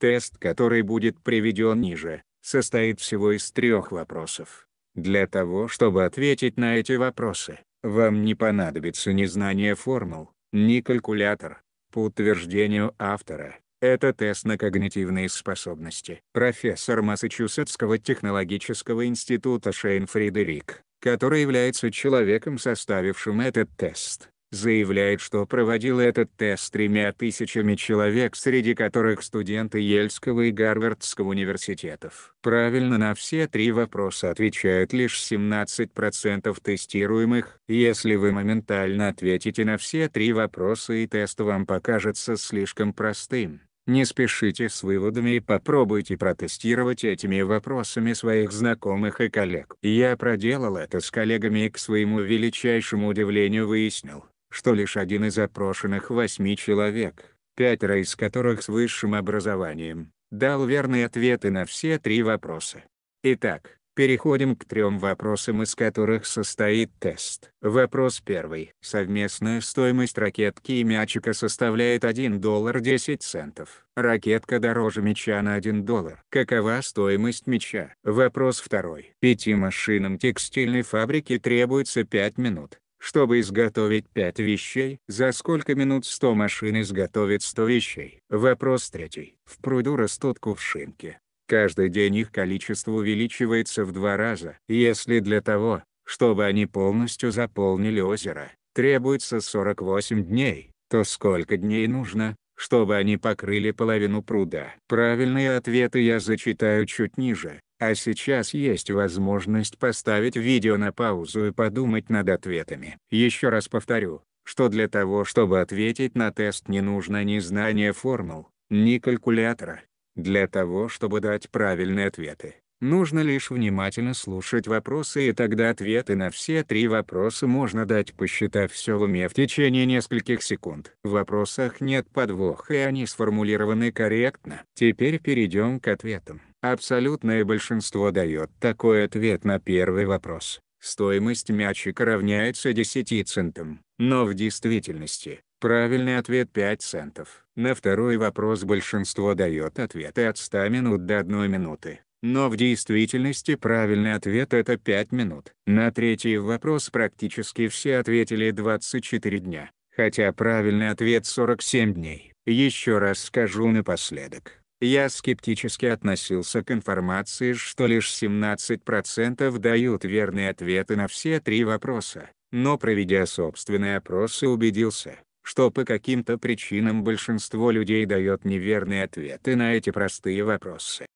Тест, который будет приведен ниже, состоит всего из трех вопросов. Для того, чтобы ответить на эти вопросы, вам не понадобится ни знание формул, ни калькулятор. По утверждению автора, это тест на когнитивные способности. Профессор Массачусетского технологического института Шейн Фредерик, который является человеком, составившим этот тест, заявляет, что проводил этот тест с тремя тысячами человек, среди которых студенты Ельского и Гарвардского университетов. Правильно на все три вопроса отвечают лишь 17% тестируемых. Если вы моментально ответите на все три вопроса и тест вам покажется слишком простым, не спешите с выводами и попробуйте протестировать этими вопросами своих знакомых и коллег. Я проделал это с коллегами и к своему величайшему удивлению выяснил, что лишь один из опрошенных восьми человек, пятеро из которых с высшим образованием, дал верные ответы на все три вопроса. Итак, переходим к трем вопросам, из которых состоит тест. Вопрос первый. Совместная стоимость ракетки и мячика составляет 1 доллар 10 центов. Ракетка дороже мяча на 1 доллар. Какова стоимость мяча? Вопрос второй. Пяти машинам текстильной фабрики требуется 5 минут чтобы изготовить 5 вещей, за сколько минут 100 машин изготовит 100 вещей? Вопрос третий. В пруду растут кувшинки. Каждый день их количество увеличивается в два раза. Если для того, чтобы они полностью заполнили озеро, требуется 48 дней, то сколько дней нужно, чтобы они покрыли половину пруда? Правильные ответы я зачитаю чуть ниже. А сейчас есть возможность поставить видео на паузу и подумать над ответами. Еще раз повторю, что для того, чтобы ответить на тест не нужно ни знания формул, ни калькулятора. Для того, чтобы дать правильные ответы, нужно лишь внимательно слушать вопросы и тогда ответы на все три вопроса можно дать посчитав все в уме в течение нескольких секунд. В вопросах нет подвоха и они сформулированы корректно. Теперь перейдем к ответам. Абсолютное большинство дает такой ответ на первый вопрос. Стоимость мячика равняется 10 центам, но в действительности, правильный ответ 5 центов. На второй вопрос большинство дает ответы от 100 минут до 1 минуты, но в действительности правильный ответ это 5 минут. На третий вопрос практически все ответили 24 дня, хотя правильный ответ 47 дней. Еще раз скажу напоследок я скептически относился к информации, что лишь 17% дают верные ответы на все три вопроса, но проведя собственные опросы убедился, что по каким-то причинам большинство людей дает неверные ответы на эти простые вопросы.